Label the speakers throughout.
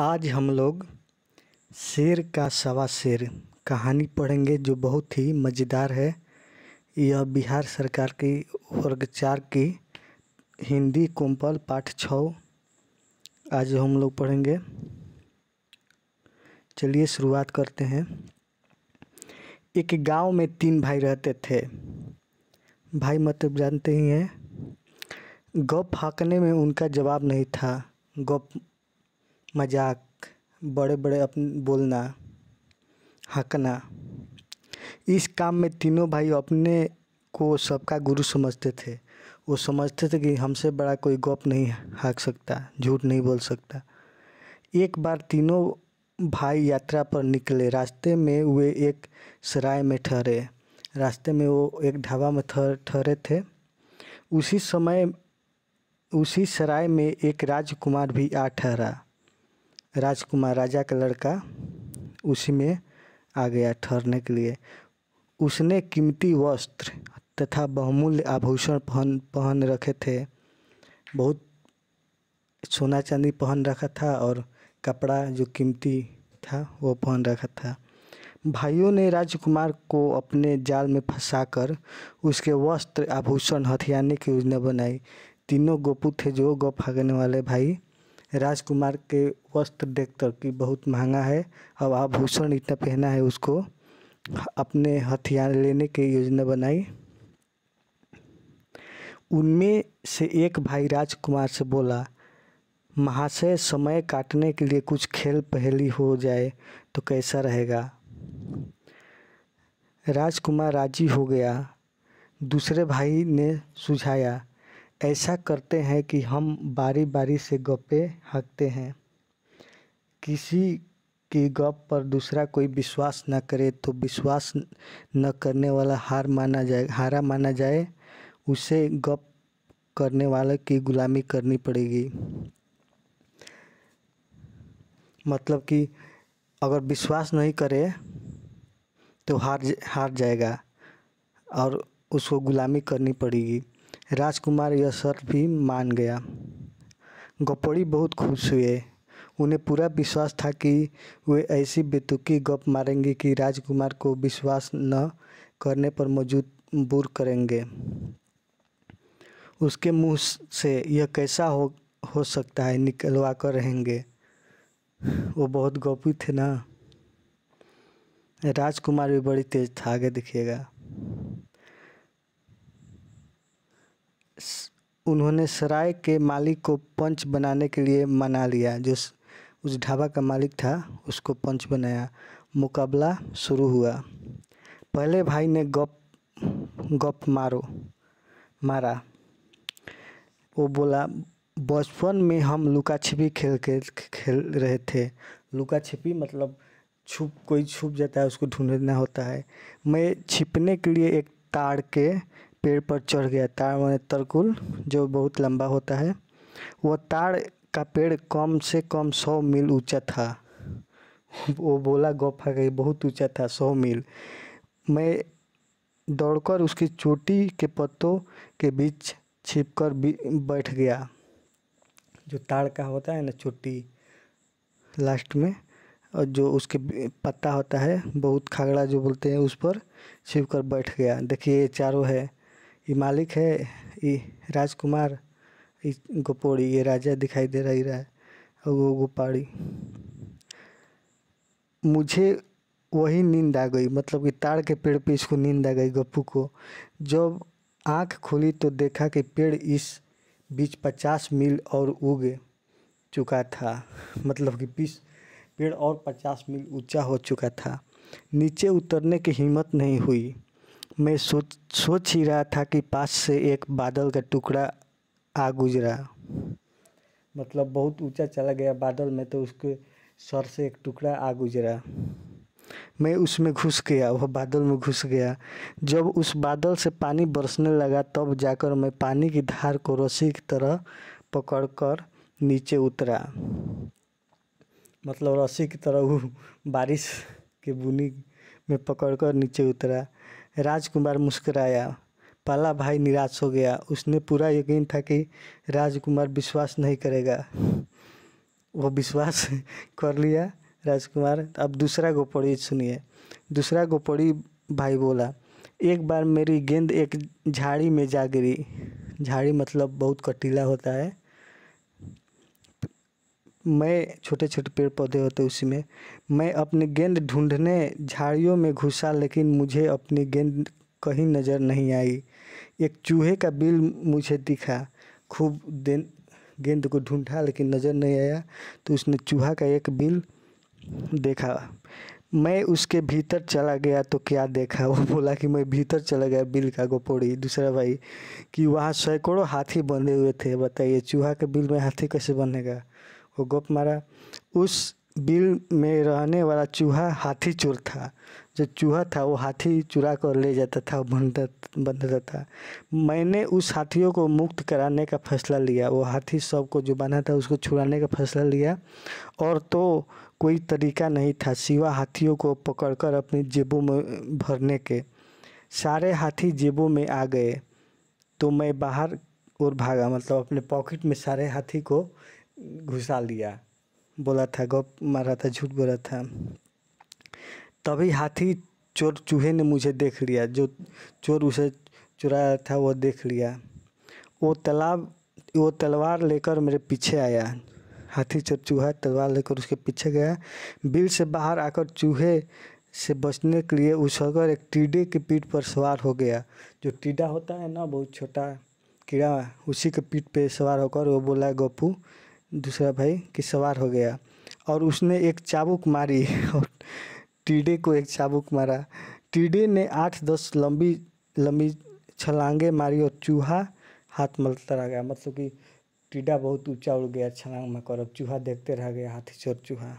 Speaker 1: आज हम लोग शेर का सवा शेर कहानी पढ़ेंगे जो बहुत ही मज़ेदार है यह बिहार सरकार की वर्ग चार की हिंदी कोम्पल पाठ छ आज हम लोग पढ़ेंगे चलिए शुरुआत करते हैं एक गांव में तीन भाई रहते थे भाई मतलब जानते ही हैं गप हाँकने में उनका जवाब नहीं था गप मज़ाक बड़े बड़े अपन बोलना हकना इस काम में तीनों भाई अपने को सबका गुरु समझते थे वो समझते थे कि हमसे बड़ा कोई गप नहीं हाँक सकता झूठ नहीं बोल सकता एक बार तीनों भाई यात्रा पर निकले रास्ते में वे एक सराय में ठहरे रास्ते में वो एक ढाबा में ठहरे थे उसी समय उसी सराय में एक राजकुमार भी आ ठहरा राजकुमार राजा का लड़का उसी में आ गया ठहरने के लिए उसने कीमती वस्त्र तथा बहुमूल्य आभूषण पहन पहन रखे थे बहुत सोना चांदी पहन रखा था और कपड़ा जो कीमती था वो पहन रखा था भाइयों ने राजकुमार को अपने जाल में फंसाकर उसके वस्त्र आभूषण हथियाने की योजना बनाई तीनों गोपू थे जो गो फागने वाले भाई राजकुमार के वस्त्र देखकर कि बहुत महंगा है अब आभूषण इतना पहना है उसको अपने हथियार लेने की योजना बनाई उनमें से एक भाई राजकुमार से बोला महाशय समय काटने के लिए कुछ खेल पहेली हो जाए तो कैसा रहेगा राजकुमार राजी हो गया दूसरे भाई ने सुझाया ऐसा करते हैं कि हम बारी बारी से गप्पें हकते हैं किसी की गप पर दूसरा कोई विश्वास न करे तो विश्वास न करने वाला हार माना जाए हारा माना जाए उसे गप करने वाले की गुलामी करनी पड़ेगी मतलब कि अगर विश्वास नहीं करे तो हार हार जाएगा और उसको गुलामी करनी पड़ेगी राजकुमार यह शर्त भी मान गया गपड़ी बहुत खुश हुए उन्हें पूरा विश्वास था कि वे ऐसी बेतुकी गप मारेंगे कि राजकुमार को विश्वास न करने पर मजबूर करेंगे उसके मुंह से यह कैसा हो हो सकता है निकलवा कर रहेंगे वो बहुत गोपी थे ना राजकुमार भी बड़ी तेज था आगे देखिएगा उन्होंने सराय के मालिक को पंच बनाने के लिए मना लिया जो उस ढाबा का मालिक था उसको पंच बनाया मुकाबला शुरू हुआ पहले भाई ने गप गप मारो मारा वो बोला बचपन में हम लुका छिपी खेल के खेल रहे थे लुका छिपी मतलब छुप कोई छुप जाता है उसको ढूंढना होता है मैं छिपने के लिए एक ताड़ के पेड़ पर चढ़ गया ताड़ माने तरकुल जो बहुत लंबा होता है वह ताड़ का पेड़ कम से कम सौ मील ऊंचा था वो बोला गोफा गई बहुत ऊंचा था सौ मील मैं दौड़कर उसकी चोटी के पत्तों के बीच छिपकर बैठ गया जो ताड़ का होता है ना चोटी लास्ट में और जो उसके पत्ता होता है बहुत खागड़ा जो बोलते हैं उस पर छिप कर बैठ गया देखिए ये चारों है ये मालिक है ये राजकुमार ये गोपोड़ी ये राजा दिखाई दे रही रहा है और वो गोपाड़ी मुझे वही नींद आ गई मतलब कि ताड़ के पेड़ पे इसको नींद आ गई गप्पू को जब आंख खोली तो देखा कि पेड़ इस बीच पचास मील और उग चुका था मतलब कि बीस पेड़ और पचास मील ऊंचा हो चुका था नीचे उतरने की हिम्मत नहीं हुई मैं सोच सोच ही रहा था कि पास से एक बादल का टुकड़ा आ गुजरा मतलब बहुत ऊंचा चला गया बादल में तो उसके सर से एक टुकड़ा आ गुजरा मैं उसमें घुस गया वह बादल में घुस गया जब उस बादल से पानी बरसने लगा तब जाकर मैं पानी की धार को रस्सी की तरह पकड़कर नीचे उतरा मतलब रस्सी की तरह वो बारिश के बुनी में पकड़कर नीचे उतरा राजकुमार मुस्कराया पाला भाई निराश हो गया उसने पूरा यकीन था कि राजकुमार विश्वास नहीं करेगा वो विश्वास कर लिया राजकुमार अब दूसरा गोपड़ी सुनिए दूसरा गोपड़ी भाई बोला एक बार मेरी गेंद एक झाड़ी में जा गिरी झाड़ी मतलब बहुत कटीला होता है मैं छोटे छोटे पेड़ पौधे होते उसी में मैं अपनी गेंद ढूंढने झाड़ियों में घुसा लेकिन मुझे अपनी गेंद कहीं नज़र नहीं आई एक चूहे का बिल मुझे दिखा खूब देन गेंद को ढूंढा लेकिन नज़र नहीं आया तो उसने चूहा का एक बिल देखा मैं उसके भीतर चला गया तो क्या देखा वो बोला कि मैं भीतर चला गया बिल का गोपोड़ी दूसरा भाई कि वहाँ सैकड़ों हाथी बंधे हुए थे बताइए चूहा के बिल में हाथी कैसे बनेगा वो गोप मारा उस बिल में रहने वाला चूहा हाथी चोर था जो चूहा था वो हाथी चुरा कर ले जाता था बनता बनता था मैंने उस हाथियों को मुक्त कराने का फैसला लिया वो हाथी सबको जो बना था उसको छुड़ाने का फैसला लिया और तो कोई तरीका नहीं था सिवा हाथियों को पकड़कर अपनी जेबों में भरने के सारे हाथी जेबों में आ गए तो मैं बाहर और भागा मतलब अपने पॉकेट में सारे हाथी को घुसा लिया बोला था गप मारा था झूठ बोला था तभी हाथी चोर चूहे ने मुझे देख लिया जो चोर उसे चुराया था वो देख लिया वो तालाब वो तलवार लेकर मेरे पीछे आया हाथी चोर चूहा तलवार लेकर उसके पीछे गया बिल से बाहर आकर चूहे से बचने के लिए अगर एक टीडे की पीठ पर सवार हो गया जो टीडा होता है ना बहुत छोटा कीड़ा उसी के पीठ पे सवार होकर वो बोला गप्पू दूसरा भाई कि सवार हो गया और उसने एक चाबुक मारी और टीडे को एक चाबुक मारा टीडे ने आठ दस लंबी लंबी छलांगे मारी और चूहा हाथ मलता गया मतलब कि टीडा बहुत ऊंचा उड़ गया छलांग मकर अब चूहा देखते रह गया हाथी चोर चूहा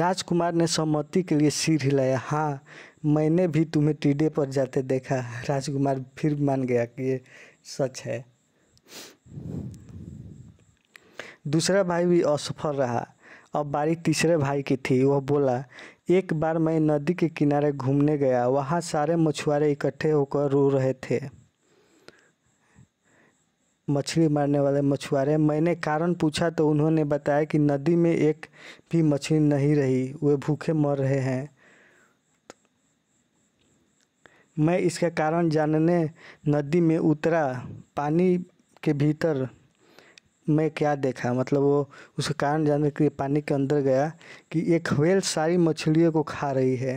Speaker 1: राजकुमार ने सहमति के लिए सिर हिलाया हाँ मैंने भी तुम्हें टीडे पर जाते देखा राजकुमार फिर मान गया कि ये सच है दूसरा भाई भी असफल रहा अब बारी तीसरे भाई की थी वह बोला एक बार मैं नदी के किनारे घूमने गया वहाँ सारे मछुआरे इकट्ठे होकर रो रहे थे मछली मारने वाले मछुआरे मैंने कारण पूछा तो उन्होंने बताया कि नदी में एक भी मछली नहीं रही वे भूखे मर रहे हैं मैं इसका कारण जानने नदी में उतरा पानी के भीतर मैं क्या देखा मतलब वो उसका कारण जानने के लिए पानी के अंदर गया कि एक व्हेल सारी मछलियों को खा रही है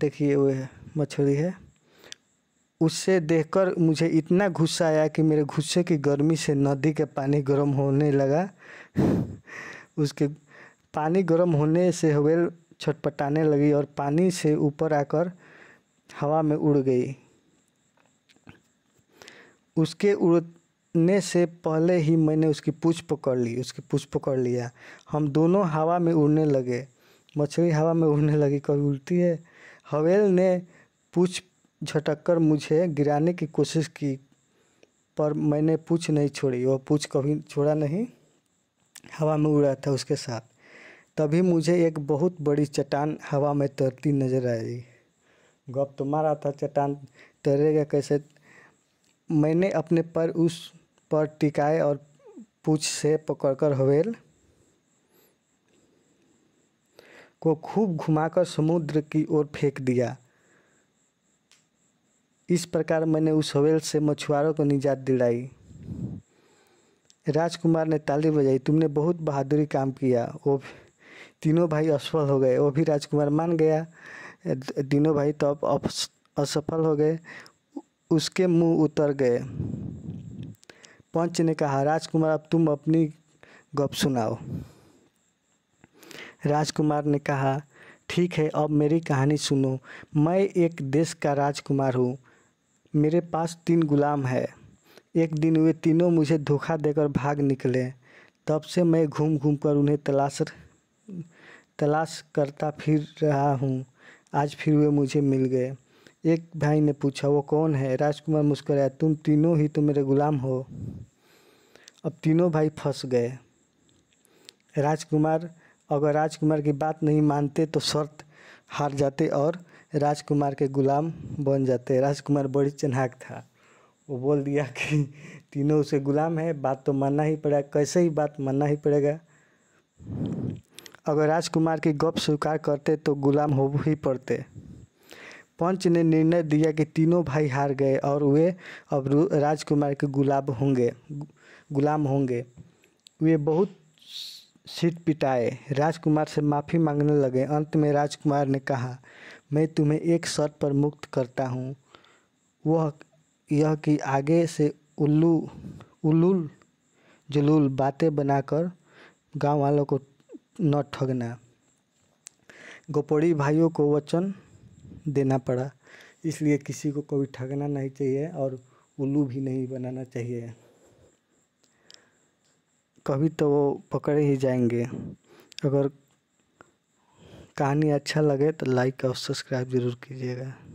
Speaker 1: देखिए वो मछली है उससे देखकर मुझे इतना गुस्सा आया कि मेरे गुस्से की गर्मी से नदी का पानी गर्म होने लगा उसके पानी गर्म होने से हवेल छटपटाने लगी और पानी से ऊपर आकर हवा में उड़ गई उसके उड़ने से पहले ही मैंने उसकी पूछ पकड़ ली उसकी पूछ पकड़ लिया हम दोनों हवा में उड़ने लगे मछली हवा में उड़ने लगी कभी उड़ती है हवेल ने पूछ झटक कर मुझे गिराने की कोशिश की पर मैंने पूछ नहीं छोड़ी वह पूछ कभी छोड़ा नहीं हवा में उड़ा था उसके साथ तभी मुझे एक बहुत बड़ी चट्टान हवा में तैरती नजर आई गप तो मारा था चट्टान तैरेगा कैसे मैंने अपने पर उस पर टिकाए और पूछ से पकड़कर हवेल को खूब घुमाकर समुद्र की ओर फेंक दिया इस प्रकार मैंने उस हवेल से मछुआरों को निजात दिलाई राजकुमार ने ताली बजाई तुमने बहुत बहादुरी काम किया वो तीनों भाई असफल हो गए वो भी राजकुमार मान गया तीनों भाई तो अब असफल हो गए उसके मुंह उतर गए पंच ने कहा राजकुमार अब तुम अपनी गप सुनाओ राजकुमार ने कहा ठीक है अब मेरी कहानी सुनो मैं एक देश का राजकुमार हूँ मेरे पास तीन गुलाम है एक दिन वे तीनों मुझे धोखा देकर भाग निकले तब से मैं घूम घूम कर उन्हें तलाश तलाश करता फिर रहा हूँ आज फिर वे मुझे मिल गए एक भाई ने पूछा वो कौन है राजकुमार मुस्कुराया तुम तीनों ही तो मेरे गुलाम हो अब तीनों भाई फंस गए राजकुमार अगर राजकुमार की बात नहीं मानते तो शर्त हार जाते और राजकुमार के गुलाम बन जाते राजकुमार बड़ी चनाक था वो बोल दिया कि तीनों उसे गुलाम है बात तो मानना ही पड़ेगा कैसे ही बात मानना ही पड़ेगा अगर राजकुमार की गप स्वीकार करते तो गुलाम हो ही पड़ते पंच ने निर्णय दिया कि तीनों भाई हार गए और वे अब राजकुमार के गुलाब होंगे गुलाम होंगे वे बहुत सीट पिटाए राजकुमार से माफ़ी मांगने लगे अंत में राजकुमार ने कहा मैं तुम्हें एक शर्त पर मुक्त करता हूँ वह यह कि आगे से उल्लू उल्लूल जुलूल बातें बनाकर गांव वालों को न ठगना गोपड़ी भाइयों को वचन देना पड़ा इसलिए किसी को कभी ठगना नहीं चाहिए और उल्लू भी नहीं बनाना चाहिए कभी तो वो पकड़े ही जाएंगे अगर कहानी अच्छा लगे तो लाइक और सब्सक्राइब ज़रूर कीजिएगा